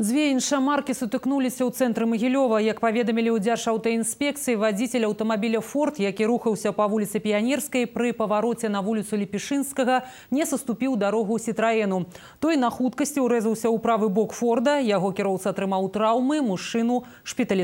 Дзве іншыя маркі сутыкнуліся ў цэнтры магілёва, як паведамілі ў дзярж аўтаінспекцыі вадзіля аўтамабіля Форт, які рухаўся па вуліцы піянерскай пры павароце на вуліцу Лепішынскага, не саступіў дарогу сітраену. Той на хуткасці ўрэзаўся ў правы бок форда, яго кіроўца атрымаў траўмы мужчыну шпіталі.